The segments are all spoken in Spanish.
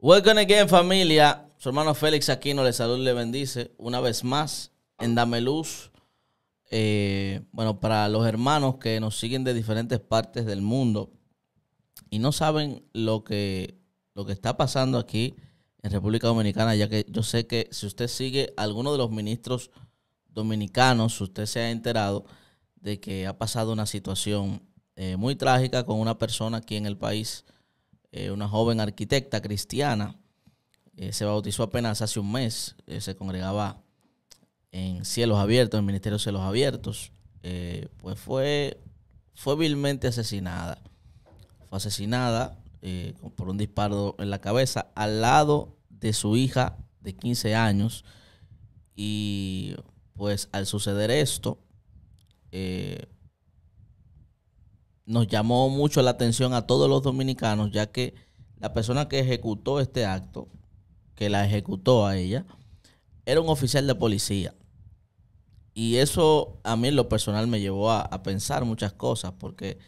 Welcome again, familia. Su hermano Félix Aquino le salud le bendice una vez más en Dame Luz. Eh, bueno, para los hermanos que nos siguen de diferentes partes del mundo y no saben lo que, lo que está pasando aquí en República Dominicana, ya que yo sé que si usted sigue a alguno de los ministros dominicanos, usted se ha enterado de que ha pasado una situación eh, muy trágica con una persona aquí en el país eh, una joven arquitecta cristiana. Eh, se bautizó apenas hace un mes. Eh, se congregaba en Cielos Abiertos, en el Ministerio Cielos Abiertos. pues fue, vilmente asesinada. Fue asesinada por un disparo en la cabeza al lado de su hija de 15 años. Y pues al suceder esto, nos llamó mucho la atención a todos los dominicanos, ya que la persona que ejecutó este acto, que la ejecutó a ella, era un oficial de policía. Y eso a mí en lo personal me llevó a, pensar muchas cosas, porque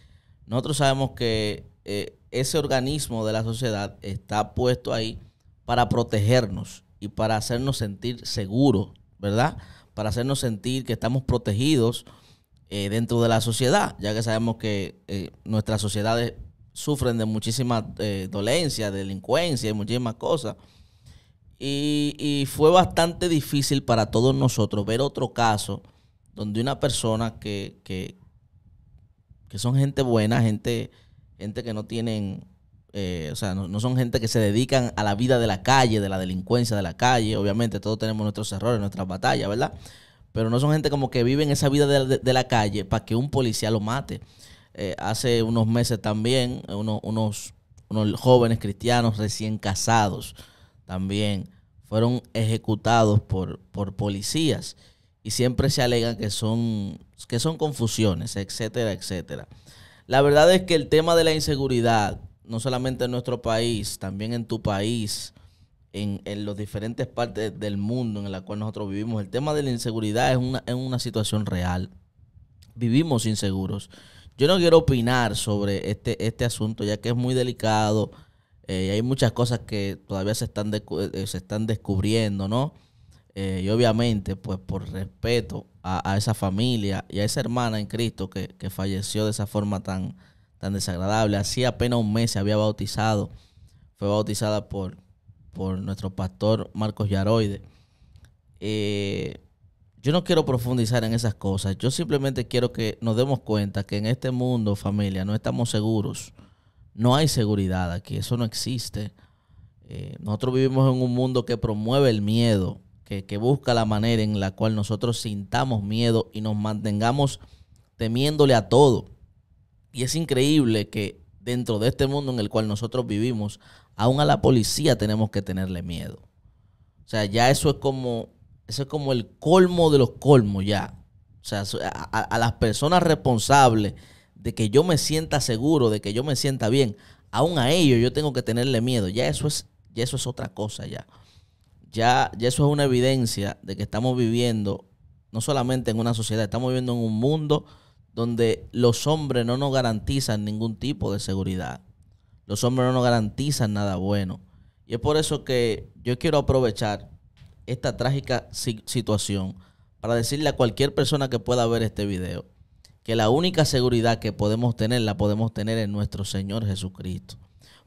nosotros sabemos que eh, ese organismo de la sociedad está puesto ahí para protegernos y para hacernos sentir seguros, ¿verdad? Para hacernos sentir que estamos protegidos eh, dentro de la sociedad, ya que sabemos que eh, nuestras sociedades sufren de muchísimas eh, dolencias, delincuencia y muchísimas cosas. Y, fue bastante difícil para todos nosotros ver otro caso donde una persona que, que, que son gente buena, gente, gente que no tienen, o sea, no son gente que se dedican a la vida de la calle, de la delincuencia de la calle. Obviamente todos tenemos nuestros errores, nuestras batallas, ¿verdad? pero no son gente como que viven esa vida de, la calle para que un policía lo mate. Eh, hace unos meses también, eh, unos, unos, jóvenes cristianos recién casados también fueron ejecutados por, por policías y siempre se alegan que son, que son confusiones, etcétera, etcétera. La verdad es que el tema de la inseguridad, no solamente en nuestro país, también en tu país, en, las diferentes partes del mundo en la cual nosotros vivimos. El tema de la inseguridad es una, una situación real. Vivimos inseguros. Yo no quiero opinar sobre este, este asunto, ya que es muy delicado. Y eh, hay muchas cosas que todavía se están, eh, eh, se están descubriendo, ¿no? y obviamente, pues por respeto a, esa familia y a esa hermana en Cristo que, falleció de esa forma tan, tan desagradable. Hacía apenas un mes se había bautizado. Fue bautizada por, por nuestro pastor Marcos Yaroide. Eh, yo no quiero profundizar en esas cosas. Yo simplemente quiero que nos demos cuenta que en este mundo, familia, no estamos seguros. No hay seguridad aquí. Eso no existe. Eh, nosotros vivimos en un mundo que promueve el miedo, que busca la manera en la cual nosotros sintamos miedo y nos mantengamos temiéndole a todo. Y es increíble que dentro de este mundo en el cual nosotros vivimos, aún a la policía tenemos que tenerle miedo. O sea, ya eso es como, es como el colmo de los colmos ya. O sea, a, las personas responsables de que yo me sienta seguro, de que yo me sienta bien, aún a ellos yo tengo que tenerle miedo. Ya eso es, ya eso es otra cosa ya. Ya, ya eso es una evidencia de que estamos viviendo no solamente en una sociedad, estamos viviendo en un mundo donde los hombres no nos garantizan ningún tipo de seguridad. Los hombres no nos garantizan nada bueno. Y es por eso que yo quiero aprovechar esta trágica situación para decirle a cualquier persona que pueda ver este video que la única seguridad que podemos tener la podemos tener en nuestro Señor Jesucristo.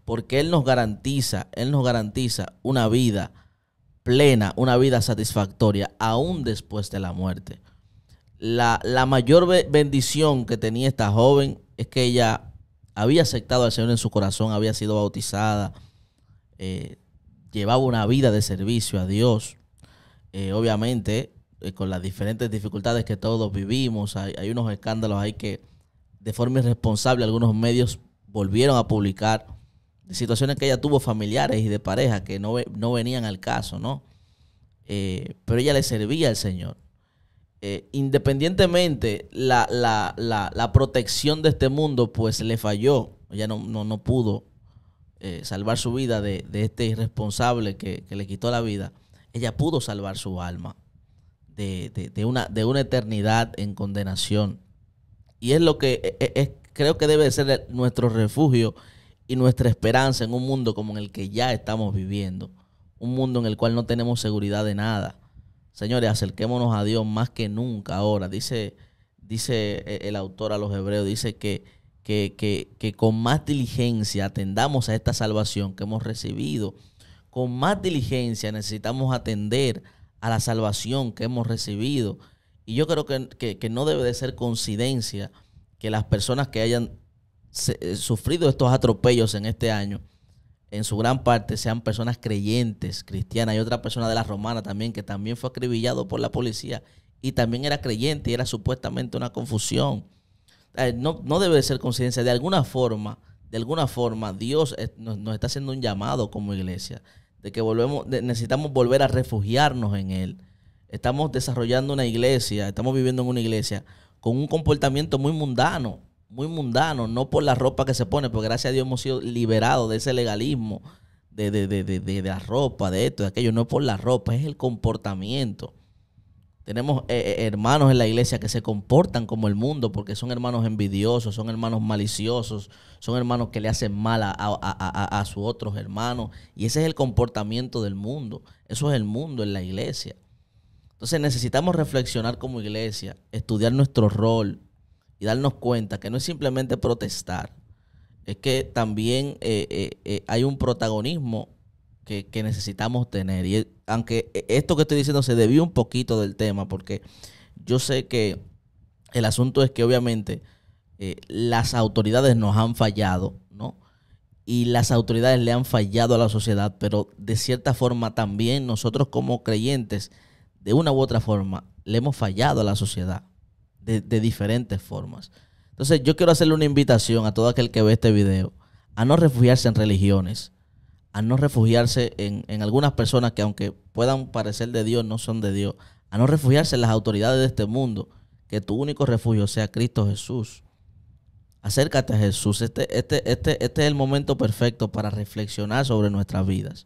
Porque Él nos garantiza, Él nos garantiza una vida plena, una vida satisfactoria, aún después de la muerte la, mayor bendición que tenía esta joven es que ella había aceptado al Señor en su corazón, había sido bautizada, eh, llevaba una vida de servicio a Dios. Eh, obviamente, eh, con las diferentes dificultades que todos vivimos, hay, unos escándalos ahí que de forma irresponsable algunos medios volvieron a publicar situaciones que ella tuvo familiares y de pareja que no, no venían al caso, ¿no? pero ella le servía al Señor. Eh, independientemente la, la, la, protección de este mundo, pues le falló. Ella no, no, no pudo eh, salvar su vida de, este irresponsable que, le quitó la vida. Ella pudo salvar su alma de, una, de una eternidad en condenación. Y es lo que e, e, creo que debe ser nuestro refugio y nuestra esperanza en un mundo como en el que ya estamos viviendo. Un mundo en el cual no tenemos seguridad de nada Señores, acerquémonos a Dios más que nunca ahora. Dice, dice e-, el autor a los hebreos, dice que, que, con más diligencia atendamos a esta salvación que hemos recibido. Con más diligencia necesitamos atender a la salvación que hemos recibido. Y yo creo que, no debe de ser coincidencia que las personas que hayan eh, sufrido estos atropellos en este año en su gran parte sean personas creyentes, cristianas. Hay otra persona de la romana también que también fue acribillado por la policía y también era creyente y era supuestamente una confusión. No, debe ser conciencia. De alguna forma, de alguna forma, Dios eh, nos, está haciendo un llamado como iglesia de que volvemos, necesitamos volver a refugiarnos en Él. Estamos desarrollando una iglesia, estamos viviendo en una iglesia con un comportamiento muy mundano muy mundano, no por la ropa que se pone, porque gracias a Dios hemos sido liberados de ese legalismo, de, de, de, de la ropa, de esto, de aquello, no es por la ropa, es el comportamiento. Tenemos eh, eh, hermanos en la iglesia que se comportan como el mundo porque son hermanos envidiosos, son hermanos maliciosos, son hermanos que le hacen mal a, a sus otros hermanos. Y ese es el comportamiento del mundo. Eso es el mundo en la iglesia. Entonces necesitamos reflexionar como iglesia, estudiar nuestro rol, y darnos cuenta que no es simplemente protestar, es que también eh, eh, eh, hay un protagonismo que, necesitamos tener. Y aunque esto que estoy diciendo se debió un poquito del tema, porque yo sé que el asunto es que obviamente las autoridades nos han fallado, ¿no? Y las autoridades le han fallado a la sociedad, pero de cierta forma también nosotros como creyentes, de una u otra forma, le hemos fallado a la sociedad de, diferentes formas. Entonces yo quiero hacerle una invitación a todo aquel que ve este video a no refugiarse en religiones, a no refugiarse en, en, algunas personas que aunque puedan parecer de Dios, no son de Dios, a no refugiarse en las autoridades de este mundo, que tu único refugio sea Cristo Jesús. Acércate a Jesús. Este, este, este, este es el momento perfecto para reflexionar sobre nuestras vidas.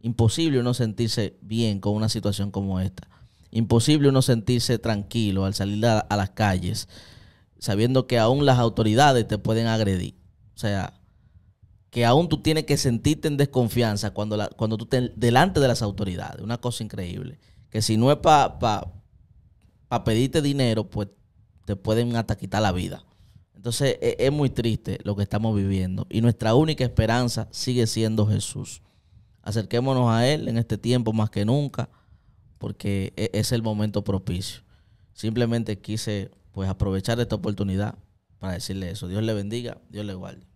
Imposible no sentirse bien con una situación como esta. Imposible uno sentirse tranquilo al salir a, las calles, sabiendo que aún las autoridades te pueden agredir. O sea, que aún tú tienes que sentirte en desconfianza cuando, cuando tú te, delante de las autoridades. Una cosa increíble. Que si no es para pedirte dinero, pues te pueden hasta quitar la vida. Entonces es, es, muy triste lo que estamos viviendo. Y nuestra única esperanza sigue siendo Jesús. Acerquémonos a Él en este tiempo más que nunca porque e, es el momento propicio. Simplemente quise pues aprovechar esta oportunidad para decirle eso. Dios le bendiga, Dios le guarde.